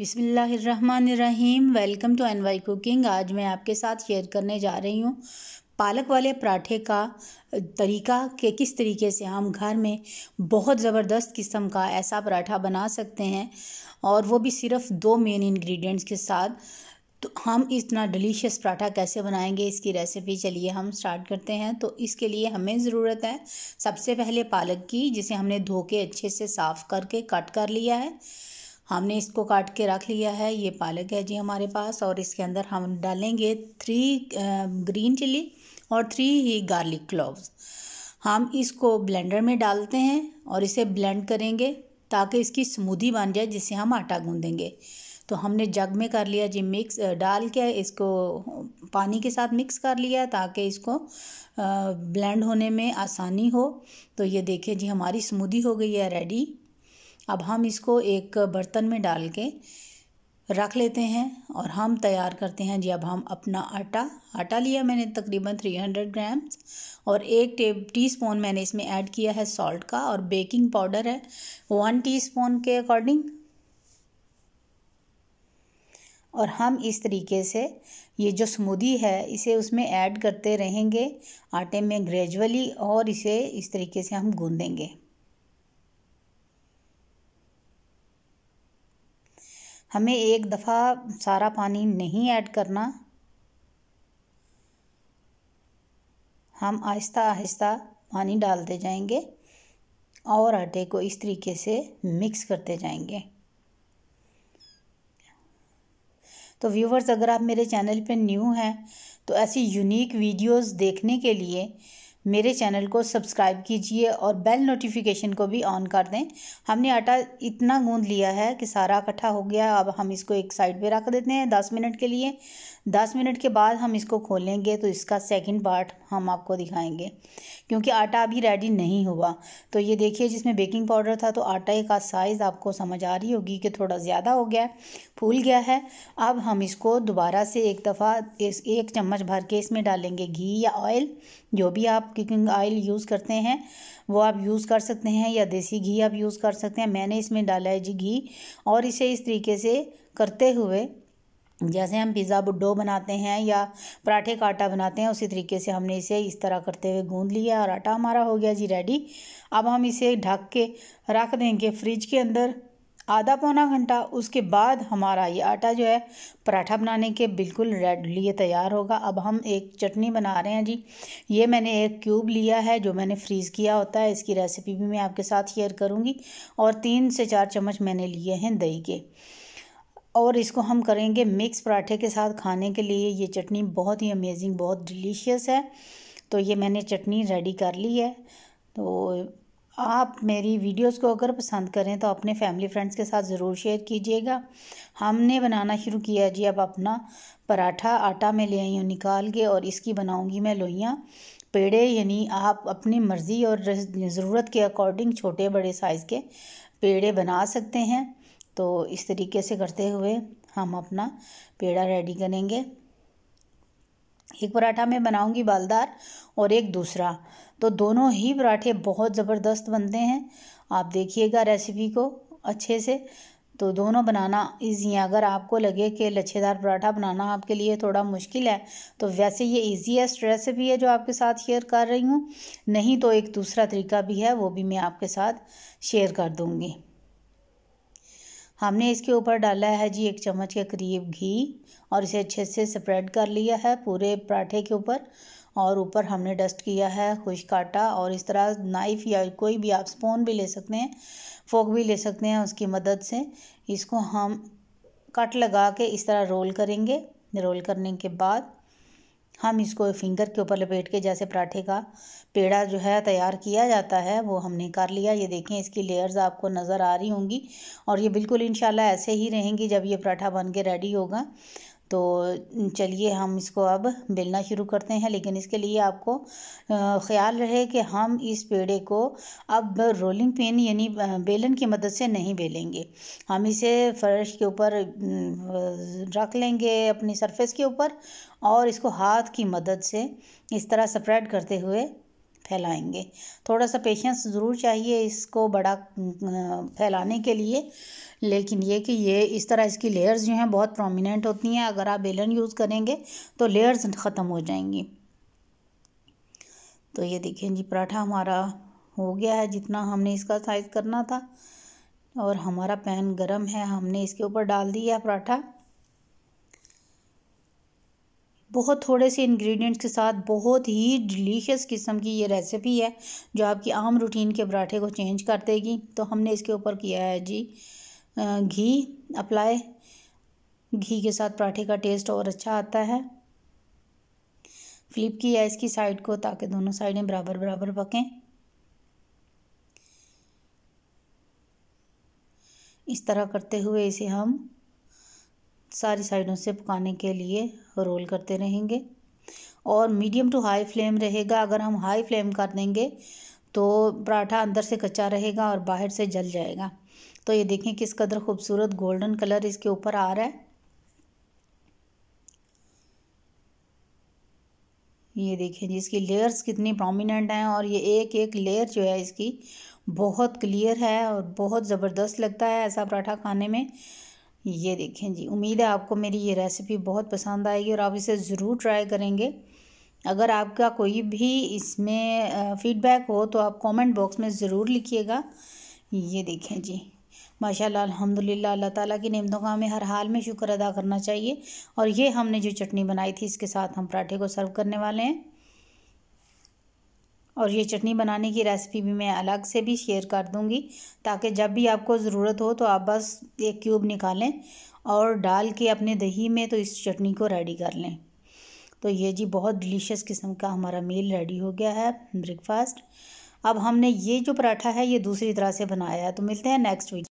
बिसमीम welcome to N Y cooking आज मैं आपके साथ शेयर करने जा रही हूँ पालक वाले पराठे का तरीका कि किस तरीके से हम घर में बहुत ज़बरदस्त किस्म का ऐसा पराठा बना सकते हैं और वो भी सिर्फ दो मेन इंग्रेडिएंट्स के साथ तो हम इतना डिलीशियस पराठा कैसे बनाएंगे इसकी रेसिपी चलिए हम स्टार्ट करते हैं तो इसके लिए हमें ज़रूरत है सबसे पहले पालक की जिसे हमने धो के अच्छे से साफ़ करके कट कर लिया है हमने इसको काट के रख लिया है ये पालक है जी हमारे पास और इसके अंदर हम डालेंगे थ्री ग्रीन चिली और थ्री ही गार्लिक क्लोव्स हम इसको ब्लेंडर में डालते हैं और इसे ब्लेंड करेंगे ताकि इसकी स्मूदी बन जाए जिससे हम आटा गूंदेंगे तो हमने जग में कर लिया जी मिक्स डाल के इसको पानी के साथ मिक्स कर लिया ताकि इसको ब्लेंड होने में आसानी हो तो ये देखिए जी हमारी स्मूदी हो गई है रेडी अब हम इसको एक बर्तन में डाल के रख लेते हैं और हम तैयार करते हैं जी अब हम अपना आटा आटा लिया मैंने तकरीबन 300 ग्राम्स और एक टेब टी स्पून मैंने इसमें ऐड किया है सॉल्ट का और बेकिंग पाउडर है वन टीस्पून के अकॉर्डिंग और हम इस तरीके से ये जो स्मूदी है इसे उसमें ऐड करते रहेंगे आटे में ग्रेजुअली और इसे इस तरीके से हम गूँधेंगे हमें एक दफ़ा सारा पानी नहीं ऐड करना हम आहिस्ता आहिस्ता पानी डालते जाएंगे और आटे को इस तरीके से मिक्स करते जाएंगे तो व्यूवर्स अगर आप मेरे चैनल पर न्यू हैं तो ऐसी यूनिक वीडियोस देखने के लिए मेरे चैनल को सब्सक्राइब कीजिए और बेल नोटिफिकेशन को भी ऑन कर दें हमने आटा इतना गूंद लिया है कि सारा इकट्ठा हो गया अब हम इसको एक साइड पे रख देते हैं दस मिनट के लिए दस मिनट के बाद हम इसको खोलेंगे तो इसका सेकंड पार्ट हम आपको दिखाएंगे क्योंकि आटा अभी रेडी नहीं हुआ तो ये देखिए जिसमें बेकिंग पाउडर था तो आटे का साइज़ आपको समझ आ रही होगी कि थोड़ा ज़्यादा हो गया फूल गया है अब हम इसको दोबारा से एक दफ़ा एक चम्मच भर के इसमें डालेंगे घी या ऑयल जो भी आप कुकिंग ऑयल यूज़ करते हैं वो आप यूज़ कर सकते हैं या देसी घी आप यूज़ कर सकते हैं मैंने इसमें डाला है जी घी और इसे इस तरीके से करते हुए जैसे हम पिज़्ज़ा बुड्डो बनाते हैं या पराठे का आटा बनाते हैं उसी तरीके से हमने इसे इस तरह करते हुए गूंद लिया और आटा हमारा हो गया जी रेडी अब हम इसे ढक के रख देंगे फ्रिज के अंदर आधा पौना घंटा उसके बाद हमारा ये आटा जो है पराठा बनाने के बिल्कुल रेड लिए तैयार होगा अब हम एक चटनी बना रहे हैं जी ये मैंने एक क्यूब लिया है जो मैंने फ्रीज़ किया होता है इसकी रेसिपी भी मैं आपके साथ शेयर करूँगी और तीन से चार चम्मच मैंने लिए हैं दही के और इसको हम करेंगे मिक्स पराठे के साथ खाने के लिए ये चटनी बहुत ही अमेजिंग बहुत डिलीशियस है तो ये मैंने चटनी रेडी कर ली है तो आप मेरी वीडियोस को अगर पसंद करें तो अपने फैमिली फ्रेंड्स के साथ ज़रूर शेयर कीजिएगा हमने बनाना शुरू किया है जी अब अपना पराठा आटा में ले आई हूँ निकाल के और इसकी बनाऊँगी मैं लोहियाँ पेड़े यानी आप अपनी मर्ज़ी और ज़रूरत के अकॉर्डिंग छोटे बड़े साइज़ के पेड़े बना सकते हैं तो इस तरीके से करते हुए हम अपना पेड़ा रेडी करेंगे एक पराठा मैं बनाऊंगी बालदार और एक दूसरा तो दोनों ही पराठे बहुत ज़बरदस्त बनते हैं आप देखिएगा रेसिपी को अच्छे से तो दोनों बनाना इजी है अगर आपको लगे कि लच्छेदार पराठा बनाना आपके लिए थोड़ा मुश्किल है तो वैसे ये ईजीएस्ट रेसिपी है जो आपके साथ शेयर कर रही हूँ नहीं तो एक दूसरा तरीका भी है वो भी मैं आपके साथ शेयर कर दूँगी हमने इसके ऊपर डाला है जी एक चम्मच के करीब घी और इसे अच्छे से स्प्रेड कर लिया है पूरे पराठे के ऊपर और ऊपर हमने डस्ट किया है खुश्क आटा और इस तरह नाइफ़ या कोई भी आप स्पून भी ले सकते हैं फोक भी ले सकते हैं उसकी मदद से इसको हम कट लगा के इस तरह रोल करेंगे रोल करने के बाद हम इसको फिंगर के ऊपर लपेट के जैसे पराठे का पेड़ा जो है तैयार किया जाता है वो हमने कर लिया ये देखें इसकी लेयर्स आपको नज़र आ रही होंगी और ये बिल्कुल इन ऐसे ही रहेंगी जब ये पराठा बन के रेडी होगा तो चलिए हम इसको अब बेलना शुरू करते हैं लेकिन इसके लिए आपको ख्याल रहे कि हम इस पेड़े को अब रोलिंग पिन यानी बेलन की मदद से नहीं बेलेंगे हम इसे फर्श के ऊपर रख लेंगे अपनी सरफेस के ऊपर और इसको हाथ की मदद से इस तरह स्प्रेड करते हुए फैलाएंगे थोड़ा सा पेशेंस ज़रूर चाहिए इसको बड़ा फैलाने के लिए लेकिन ये कि ये इस तरह इसकी लेयर्स जो हैं बहुत प्रोमिनेंट होती हैं अगर आप बेलन यूज़ करेंगे तो लेयर्स ख़त्म हो जाएंगी तो ये देखें जी पराठा हमारा हो गया है जितना हमने इसका साइज़ करना था और हमारा पैन गरम है हमने इसके ऊपर डाल दिया पराठा बहुत थोड़े से इंग्रेडिएंट्स के साथ बहुत ही डिलीशियस किस्म की ये रेसिपी है जो आपकी आम रूटीन के पराठे को चेंज कर देगी तो हमने इसके ऊपर किया है जी घी अप्लाई घी के साथ पराठे का टेस्ट और अच्छा आता है फ्लिप किया इसकी साइड को ताकि दोनों साइडें बराबर बराबर पकें इस तरह करते हुए इसे हम सारी साइडों से पकाने के लिए रोल करते रहेंगे और मीडियम टू हाई फ्लेम रहेगा अगर हम हाई फ्लेम कर देंगे तो पराठा अंदर से कच्चा रहेगा और बाहर से जल जाएगा तो ये देखें किस कदर खूबसूरत गोल्डन कलर इसके ऊपर आ रहा है ये देखें जी इसकी लेयर्स कितनी प्रोमिनेंट हैं और ये एक एक लेयर जो है इसकी बहुत क्लियर है और बहुत ज़बरदस्त लगता है ऐसा पराठा खाने में ये देखें जी उम्मीद है आपको मेरी ये रेसिपी बहुत पसंद आएगी और आप इसे ज़रूर ट्राई करेंगे अगर आपका कोई भी इसमें फीडबैक हो तो आप कमेंट बॉक्स में ज़रूर लिखिएगा ये देखें जी माशाल्लाह अल्हम्दुलिल्लाह अल्लाह ताला की नेमतों का हमें हर हाल में शुक्र अदा करना चाहिए और ये हमने जो चटनी बनाई थी इसके साथ हम पराठे को सर्व करने वाले हैं और ये चटनी बनाने की रेसिपी भी मैं अलग से भी शेयर कर दूँगी ताकि जब भी आपको ज़रूरत हो तो आप बस एक क्यूब निकालें और डाल के अपने दही में तो इस चटनी को रेडी कर लें तो ये जी बहुत डिलीशियस किस्म का हमारा मील रेडी हो गया है ब्रेकफास्ट अब हमने ये जो पराठा है ये दूसरी तरह से बनाया है तो मिलते हैं नेक्स्ट वीक